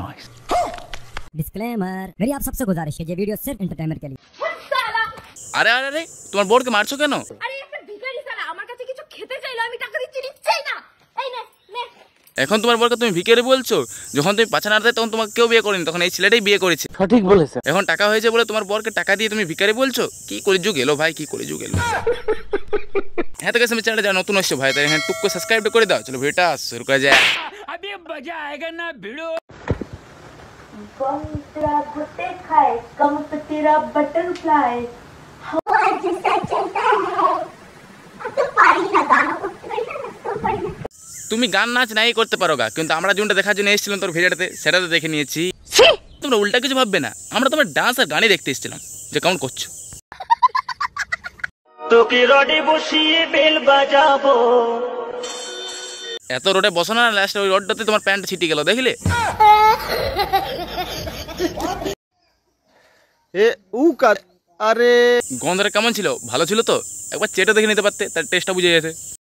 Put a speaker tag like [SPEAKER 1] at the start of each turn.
[SPEAKER 1] nice. Disclaimer. मेरी आप सबसे गुजारिश है ये वीडियो सिर्फ एंटरटेनमेंट के लिए আরে আরে আরে তোমার বোর্ডকে মারছো কেন আরে একটা ভিখারি আমার কাছে কিছু খেতে চাইলো আমি টাকা না এই নে নে এখন তোমার বরকে তুমি ভিকেরে বলছো যখন তুমি পাছা নাড়তে তখন তোমাকে কেউ বিয়ে করেনি তখন এই ছেলেটাই বিয়ে করেছে সঠিক বলেছে এখন টাকা হয়েছে বলে তোমার বরকে টাকা দিয়ে তুমি ভিকারে বলছো কি করে যুগ এলো ভাই কি করে যুগ এলো হ্যাঁ তো গেছে আমি চ্যানেলে যা নতুন আসছো ভাই তাই হ্যাঁ টুক করে সাবস্ক্রাইব করে দাও চলো ভিডিওটা শুরু করা যায় আমি মজা আয়েগা না ভিডিও তুমি গান নাচ নাই করতে পারো গা কিন্তু আমরা যেটা দেখার জন্য এসেছিলাম তোর ভিডিওটাতে সেটা তো দেখে নিয়েছি তোমরা উল্টা কিছু ভাববে না আমরা তোমার ডান্স আর গানই দেখতে এসেছিলাম যে কেমন করছো তোকে রডে বসিয়ে বেল বাজাবো এত রোডে বসো না লাস্টে ওই রোডটাতে তোমার প্যান্ট ছিটি গেল দেখলে এ উ কার আরে গন্ধটা কেমন ছিল ভালো ছিল তো একবার চেটে দেখে নিতে পারতে তার টেস্টটা বুঝে গেছে